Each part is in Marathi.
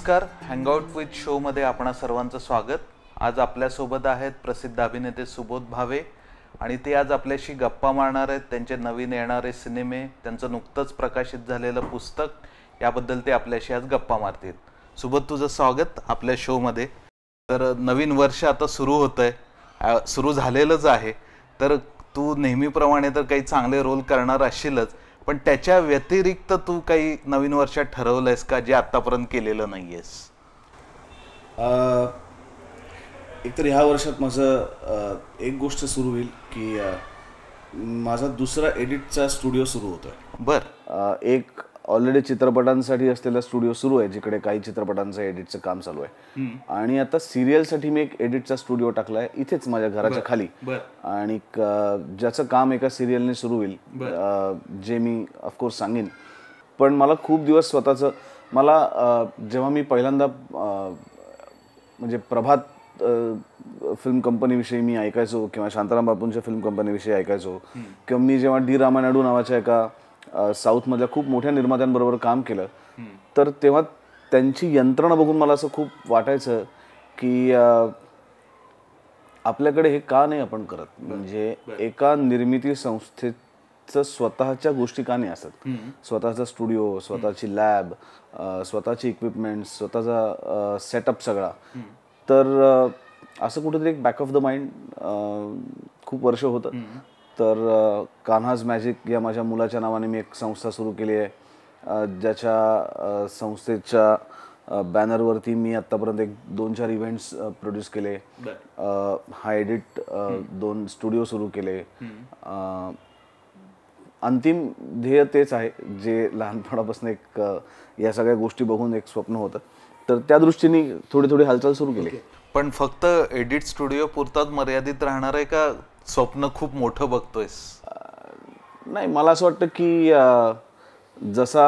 नमस्कार हँगआउट विथ मध्ये आपणा सर्वांचं स्वागत आज आपल्यासोबत आहेत प्रसिद्ध अभिनेते सुबोध भावे आणि ते आज आपल्याशी गप्पा मारणार आहेत त्यांचे नवीन येणारे सिनेमे त्यांचं नुकतंच प्रकाशित झालेलं पुस्तक याबद्दल ते आपल्याशी आज गप्पा मारतील सुबोध तुझं स्वागत आपल्या शो मध्ये तर नवीन वर्ष आता सुरू होतंय आहे सुरू झालेलंच आहे तर तू नेहमीप्रमाणे तर काही चांगले रोल करणार असशीलच पण त्याच्या व्यतिरिक्त तू काही नवीन वर्षात ठरवलंयस का जे आतापर्यंत केलेलं नाहीयेस एकतर ह्या वर्षात माझं एक गोष्ट सुरू होईल की माझा दुसरा एडिटचा स्टुडिओ सुरू होतोय बर एक ऑलरेडी चित्रपटांसाठी असलेला स्टुडिओ सुरू आहे जिकडे काही चित्रपटांचं एडिटचं काम चालू आहे आणि आता सिरियलसाठी मी एक एडिटचा स्टुडिओ टाकला आहे इथेच माझ्या घराच्या खाली आणि ज्याचं काम एका सिरियलने सुरू होईल जे मी ऑफकोर्स सांगेन पण मला खूप दिवस स्वतःचं मला जेव्हा मी पहिल्यांदा म्हणजे प्रभात फिल्म कंपनीविषयी मी ऐकायचो किंवा शांताराम बापूंच्या फिल्म कंपनीविषयी ऐकायचो किंवा मी जेव्हा डी रामानाडू नावाच्या एका साऊथमधल्या खूप मोठ्या निर्मात्यांबरोबर काम केलं तर तेव्हा त्यांची यंत्रणा बघून मला असं खूप वाटायचं की आपल्याकडे हे का नाही आपण करत म्हणजे एका निर्मिती संस्थेचं स्वतःच्या गोष्टी का नाही असत स्वतःचा स्टुडिओ स्वतःची लॅब स्वतःची इक्विपमेंट स्वतःचा सेटअप सगळा तर असं कुठेतरी एक बॅक ऑफ द माइंड खूप वर्ष होतं तर कान्हाज मॅजिक या माझ्या मुलाच्या नावाने मी एक संस्था सुरू केली आहे ज्याच्या संस्थेच्या बॅनरवरती मी आत्तापर्यंत एक दोन चार इव्हेंट्स प्रोड्यूस केले हाय एडिट दोन स्टुडिओ सुरू केले अंतिम ध्येय तेच आहे जे लहानपणापासून एक या सगळ्या गोष्टी बघून एक स्वप्न होतं तर त्या दृष्टीने थोडी थोडी हालचाल सुरू केली पण फक्त एडिट स्टुडिओ पुरताच मर्यादित राहणार आहे का स्वप्न खूप मोठं बघतोयस नाही मला असं वाटतं की जसा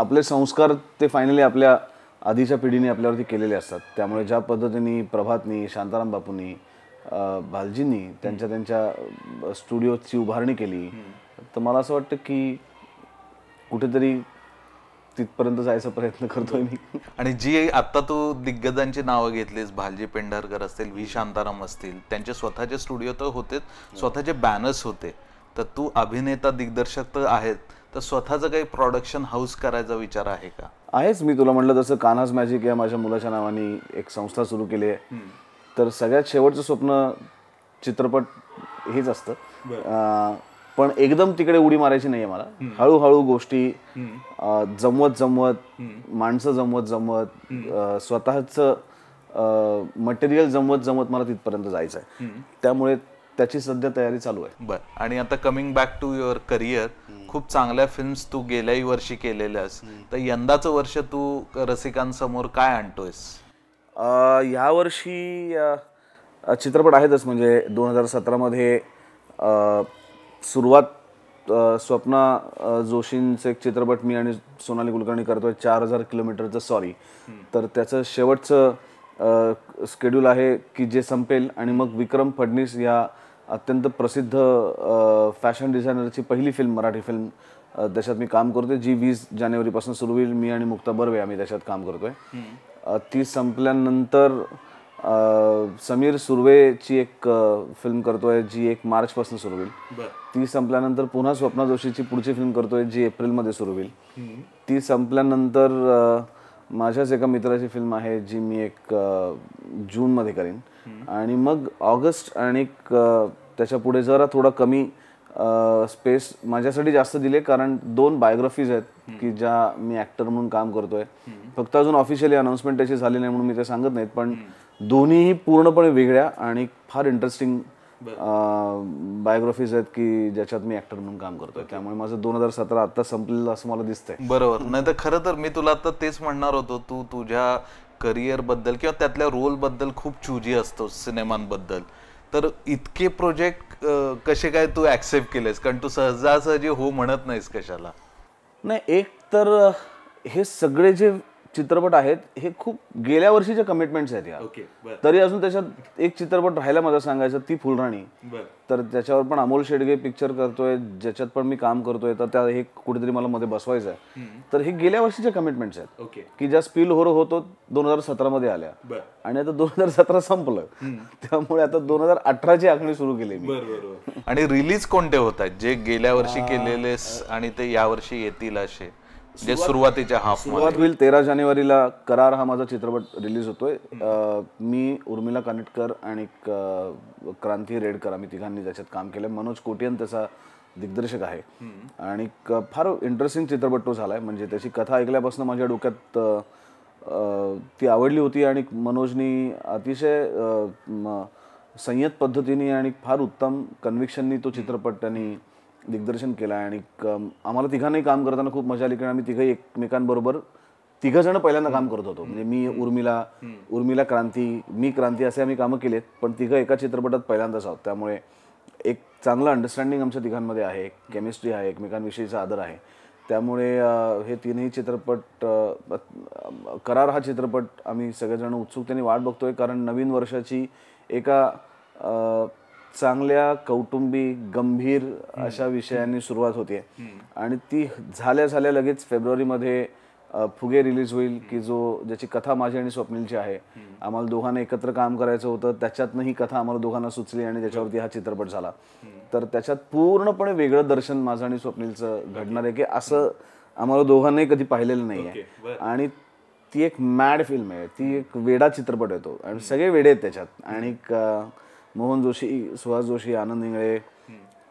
आपले संस्कार ते फायनली आपल्या आधीच्या पिढीने आपल्यावरती केलेले असतात त्यामुळे ज्या पद्धतीने प्रभातनी शांताराम बापूंनी भालजींनी त्यांच्या त्यांच्या स्टुडिओची उभारणी केली तर मला असं वाटतं की कुठेतरी तिथपर्यंत जायचा प्रयत्न करतोय मी आणि जी आता तू दिग्गजांची नावं घेतलीस भालजी पेंढारकर असतील व्ही शांताराम असतील त्यांचे स्वतःचे स्टुडिओ तर होते स्वतःचे बॅनर्स होते तर तू अभिनेता दिग्दर्शक तर आहेत तर स्वतःचं काही प्रोडक्शन हाऊस करायचा विचार आहे का आहेच मी तुला म्हटलं जसं कान्हाज मॅजिक या माझ्या मुलाच्या नावाने एक संस्था सुरू केली आहे तर सगळ्यात शेवटचं स्वप्न चित्रपट हेच असतं पण एकदम तिकडे उडी मारायची नाहीये मला हळूहळू गोष्टी जमवत जमवत माणसं जमवत जमवत स्वतःच मटेरियल जमवत जमवत मला तिथपर्यंत जायचं आहे त्यामुळे त्याची सध्या तयारी चालू आहे बर आणि आता coming back to your career खूप चांगल्या फिल्म्स तू गेल्याही वर्षी केलेल्यास तर यंदाचं वर्ष तू रसिकांसमोर काय आणतोयस या वर्षी चित्रपट आहेतच म्हणजे दोन हजार सतरामध्ये सुरुवात स्वप्ना जोशींचं एक चित्रपट मी आणि सोनाली कुलकर्णी करतोय चार हजार किलोमीटरचं सॉरी तर त्याचं शेवटचं स्केड्यूल आहे की जे संपेल आणि मग विक्रम फडणीस या अत्यंत प्रसिद्ध फॅशन डिझायनरची पहिली फिल्म मराठी फिल्म त्याच्यात मी काम करतोय जी वीस जानेवारीपासून सुरू होईल मी आणि मुक्ता बर्वे आम्ही त्याच्यात काम करतोय ती संपल्यानंतर समीर सुर्वेची एक फिल्म करतोय जी एक मार्चपासून सुरू होईल ती संपल्यानंतर पुन्हा स्वप्ना जोशीची पुढची फिल्म करतोय जी एप्रिलमध्ये सुरू होईल ती संपल्यानंतर माझ्याच एका मित्राची फिल्म आहे जी मी एक जून मध्ये करीन आणि मग ऑगस्ट आणि त्याच्या पुढे जरा थोडा कमी स्पेस माझ्यासाठी जास्त दिले कारण दोन बायोग्राफीज आहेत की ज्या मी ऍक्टर म्हणून काम करतोय फक्त अजून ऑफिशियली अनाऊन्समेंट त्याची झाली नाही म्हणून मी ते सांगत नाहीत पण दोन्हीही पूर्णपणे वेगळ्या आणि फार इंटरेस्टिंग बायोग्राफीज आहेत की ज्याच्यात मी ऍक्टर म्हणून काम करतोय त्यामुळे माझं दोन हजार सतरा आता संपलेलं असं मला दिसतंय बरोबर नाही तर खरं तर मी तुला आता तेच म्हणणार होतो तू तुझ्या करिअर बद्दल किंवा त्यातल्या रोल बद्दल खूप चुजी असतो सिनेमांबद्दल तर इतके प्रोजेक्ट कसे काय तू ऍक्सेप्ट केलेस कारण तू सहजासहजी हो म्हणत नाहीस कशाला नाही एक तर हे सगळे जे चित्रपट आहेत हे खूप गेल्या वर्षीचे कमिटमेंट्स आहेत या तरी अजून त्याच्यात एक चित्रपट राहायला मला सांगायचं ती फुलराणी तर त्याच्यावर पण अमोल शेडगे पिक्चर करतोय ज्याच्यात पण मी काम करतोय तर त्या हे कुठेतरी मला मध्ये बसवायचं आहे तर हे गेल्या वर्षीच्या कमिटमेंट्स आहेत की ज्या स्पिल होर होतो दोन हजार सतरा मध्ये आल्या आणि आता दोन हजार सतरा संपलं त्यामुळे आता दोन हजार अठराची आखणी सुरू केली मी आणि रिलीज कोणते आहेत जे गेल्या वर्षी केलेले आणि ते यावर्षी येतील असे जे सुरुवातीच्या हाफ सुरुवात होईल तेरा जानेवारीला करार हा माझा चित्रपट रिलीज होतोय मी उर्मिला कानिटकर आणि क्रांती रेडकर आम्ही तिघांनी त्याच्यात काम केलं मनोज कोटियन त्याचा दिग्दर्शक आहे आणि फार इंटरेस्टिंग चित्रपट तो झालाय म्हणजे त्याची कथा ऐकल्यापासून माझ्या डोक्यात ती आवडली होती आणि मनोजनी अतिशय संयत पद्धतीने आणि फार उत्तम कन्व्हिक्शननी तो चित्रपट त्यांनी दिग्दर्शन केलं आहे आणि आम्हाला तिघांनाही काम करताना खूप मजा आली कारण आम्ही तिघंही एकमेकांबरोबर तिघंजणं पहिल्यांदा काम करत होतो म्हणजे मी उर्मिला उर्मिला क्रांती मी क्रांती असे आम्ही कामं केलेत पण तिघं एका चित्रपटात पहिल्यांदाच आहोत त्यामुळे एक चांगलं अंडरस्टँडिंग आमच्या तिघांमध्ये आहे केमिस्ट्री आहे एकमेकांविषयीचा आदर आहे त्यामुळे हे तीनही चित्रपट करार हा चित्रपट आम्ही सगळेजण उत्सुकतेने वाट बघतोय कारण नवीन वर्षाची एका चांगल्या कौटुंबिक गंभीर अशा विषयांनी सुरुवात होते आणि ती झाल्या झाल्या लगेच फेब्रुवारीमध्ये फुगे रिलीज होईल की जो ज्याची कथा माझी आणि स्वप्नीलची आहे आम्हाला दोघांना एकत्र काम करायचं होतं त्याच्यातनं ही कथा आम्हाला दोघांना सुचली आणि त्याच्यावरती हा चित्रपट झाला तर त्याच्यात पूर्णपणे वेगळं दर्शन माझं आणि स्वप्नीलचं घडणार आहे की असं आम्हाला दोघांनाही कधी पाहिलेलं नाही आहे आणि ती एक मॅड फिल्म आहे ती एक वेडा चित्रपट येतो आणि सगळे वेडे आहेत त्याच्यात आणि मोहन जोशी सुहास जोशी आनंद इंगळे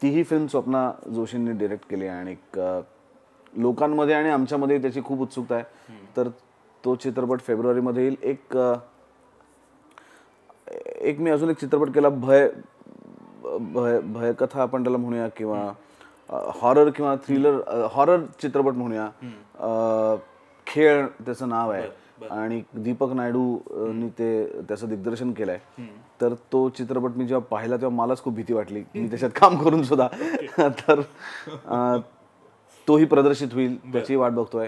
तीही फिल्म स्वप्ना जोशींनी डिरेक्ट केली आणि लोकांमध्ये आणि आमच्यामध्ये त्याची खूप उत्सुकता आहे तर तो चित्रपट फेब्रुवारीमध्ये येईल एक एक मी अजून एक चित्रपट केला भय भय भयकथा आपण त्याला म्हणूया किंवा हॉरर किंवा थ्रिलर हॉरर चित्रपट म्हणूया खेळ त्याचं नाव आहे आणि दीपक नायडूनी ते त्याचं दिग्दर्शन केलंय तर तो चित्रपट मी जेव्हा पाहिला तेव्हा मलाच खूप भीती वाटली मी त्याच्यात काम करून सुद्धा तर तोही प्रदर्शित होईल त्याची वाट बघतोय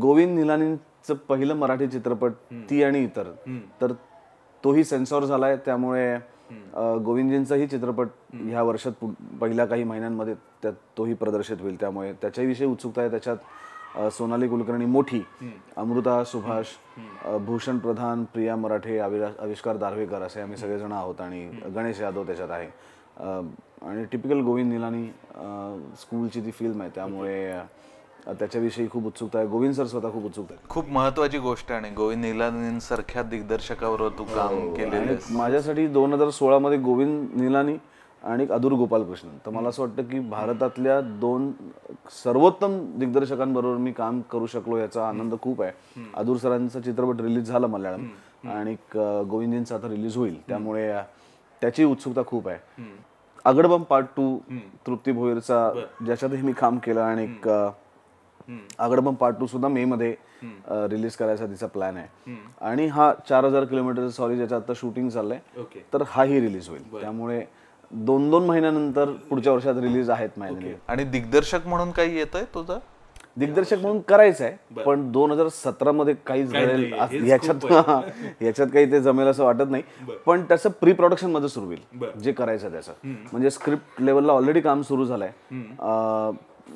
गोविंद निलानीचं पहिलं मराठी चित्रपट ती आणि इतर तर तोही सेन्सॉर झालाय त्यामुळे गोविंदजींचाही चित्रपट ह्या वर्षात पहिल्या काही महिन्यांमध्ये तोही प्रदर्शित होईल त्यामुळे त्याच्याविषयी उत्सुकता आहे त्याच्यात सोनाली कुलकर्णी मोठी अमृता सुभाष भूषण प्रधान प्रिया मराठे आविष्कार दारवेकर असे आम्ही सगळेजण आहोत आणि गणेश यादव त्याच्यात आहे आणि टिपिकल गोविंद निलानी स्कूलची ती फिल्म आहे त्यामुळे त्याच्याविषयी खूप उत्सुकता आहे गोविंद सर स्वतः खूप उत्सुकता आहे खूप महत्वाची गोष्ट आहे गोविंद निलानींसारख्या दिग्दर्शकावर तू हो, काम केलेलं माझ्यासाठी दोन हजार सोळामध्ये गोविंद निलानी आणि अधूर गोपालकृष्णन तर मला असं वाटतं की भारतातल्या दोन सर्वोत्तम दिग्दर्शकांबरोबर मी काम करू शकलो याचा आनंद खूप आहे अधूर सरांचा चित्रपट रिलीज झाला मल्याळम आणि गोविंदजींचा आता रिलीज होईल त्यामुळे त्याची उत्सुकता खूप आहे अगडबम पार्ट टू तृप्ती भोईरचा ज्याच्यातही मी काम केलं आणि आगडबम पार्ट टू सुद्धा मे मध्ये रिलीज करायचा तिचा प्लॅन आहे आणि हा चार हजार किलोमीटर सॉरी ज्याच्या आता शूटिंग चाललंय तर हाही रिलीज होईल त्यामुळे दोन दोन महिन्यानंतर पुढच्या वर्षात रिलीज आहेत माझ्या आणि दिग्दर्शक म्हणून काही येत आहे तुझं दिग्दर्शक म्हणून करायचं आहे पण दोन हजार सतरा मध्ये काहीच घडेल याच्यात याच्यात काही ते जमेल असं वाटत नाही पण त्याचं प्री प्रोडक्शन मध्ये सुरू होईल जे करायचं त्याचं म्हणजे स्क्रिप्ट लेवलला ऑलरेडी काम सुरू झालंय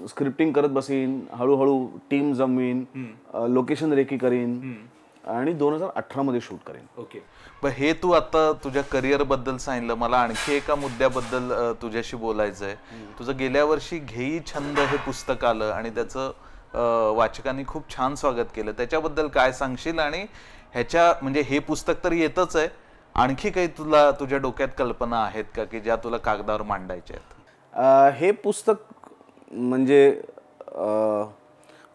स्क्रिप्टिंग करत बसेन हळूहळू टीम जमवीन लोकेशन रेकी करीन आणि दोन हजार अठरा मध्ये शूट करेन ओके हे तू आता तुझ्या करिअर बद्दल सांगितलं मला आणखी एका मुद्द्याबद्दल तुझ्याशी बोलायचं आहे तुझं गेल्या वर्षी घेई छंद हे पुस्तक आलं आणि त्याचं वाचकांनी खूप छान स्वागत केलं त्याच्याबद्दल काय सांगशील आणि ह्याच्या म्हणजे हे पुस्तक तर येतच आहे आणखी काही तुला तुझ्या डोक्यात कल्पना आहेत का की ज्या तुला कागदावर मांडायच्या आहेत हे पुस्तक म्हणजे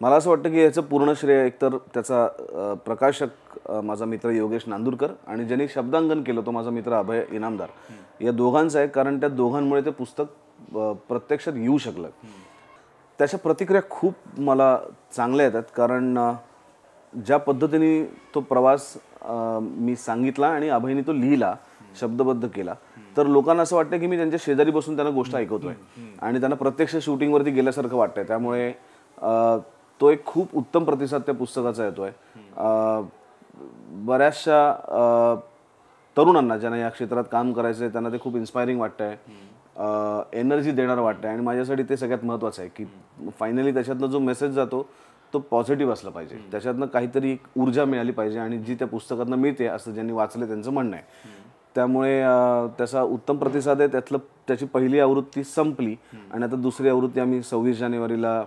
मला असं वाटतं की याचं पूर्ण श्रेय एकतर त्याचा प्रकाशक माझा मित्र योगेश नांदूरकर आणि ज्यांनी शब्दांकन केलं तो माझा मित्र अभय इनामदार या दोघांचं आहे कारण त्या दोघांमुळे ते पुस्तक प्रत्यक्षात येऊ शकलं त्याच्या प्रतिक्रिया खूप मला चांगल्या येतात कारण ज्या पद्धतीने तो प्रवास मी सांगितला आणि अभयने तो लिहिला शब्दबद्ध केला तर लोकांना असं वाटतं की मी त्यांच्या शेजारी बसून त्यांना गोष्ट ऐकवतोय आणि त्यांना प्रत्यक्ष शूटिंगवरती गेल्यासारखं वाटतंय त्यामुळे तो एक खूप उत्तम प्रतिसाद त्या पुस्तकाचा येतो आहे बऱ्याचशा तरुणांना ज्यांना या क्षेत्रात काम करायचं आहे त्यांना ते खूप इन्स्पायरिंग वाटतंय एनर्जी देणारं वाटतंय आणि माझ्यासाठी ते सगळ्यात महत्त्वाचं आहे की फायनली त्याच्यातला जो मेसेज जातो तो पॉझिटिव्ह असला पाहिजे त्याच्यातनं काहीतरी ऊर्जा मिळाली पाहिजे आणि जी त्या पुस्तकातनं मिळते असं ज्यांनी वाचलं त्यांचं म्हणणं आहे त्यामुळे त्याचा उत्तम प्रतिसाद आहे त्यातलं त्याची पहिली आवृत्ती संपली आणि आता दुसरी आवृत्ती आम्ही सव्वीस जानेवारीला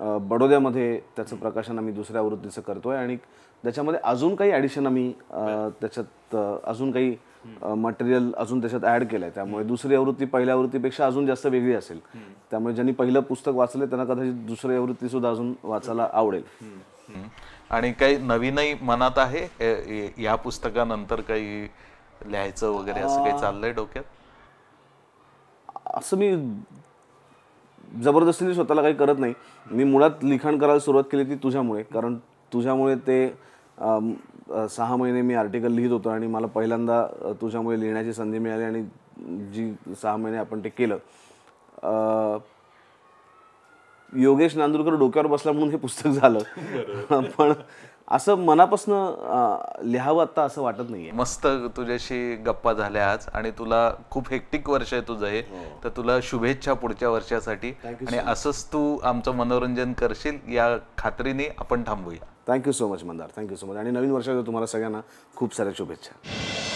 बडोद्यामध्ये त्याचं प्रकाशन आम्ही दुसऱ्या आवृत्तीचं करतोय आणि त्याच्यामध्ये अजून काही ॲडिशन आम्ही त्याच्यात अजून काही मटेरियल अजून त्याच्यात ॲड केलंय त्यामुळे दुसरी आवृत्ती पहिल्या आवृत्तीपेक्षा अजून जास्त वेगळी असेल त्यामुळे ज्यांनी पहिलं पुस्तक वाचलंय त्यांना कदाचित दुसरी आवृत्ती सुद्धा अजून वाचायला आवडेल आणि काही नवीनही मनात आहे या पुस्तकानंतर काही लिहायचं वगैरे असं काही चाललंय डोक्यात असं मी जबरदस्तीने स्वतःला काही करत नाही मी मुळात लिखाण करायला सुरुवात केली ती तुझ्यामुळे कारण तुझ्यामुळे ते सहा महिने मी आर्टिकल लिहित होतो आणि मला पहिल्यांदा तुझ्यामुळे लिहिण्याची संधी मिळाली आणि जी सहा महिने आपण ते केलं योगेश नांदुरकर डोक्यावर बसला म्हणून हे पुस्तक झालं पण असं मनापासून लिहावं आता असं वाटत नाहीये मस्त तुझ्याशी गप्पा झाल्या आज आणि तुला खूप हेक्टिक वर्ष आहे तुझं हे हो. तर तुला शुभेच्छा पुढच्या वर्षासाठी आणि असंच तू आमचं मनोरंजन करशील या खात्रीने आपण थांबूया thank you so much Mandar thank you so much आणि नवीन वर्षाच्या तुम्हाला सगळ्यांना खूप साऱ्या शुभेच्छा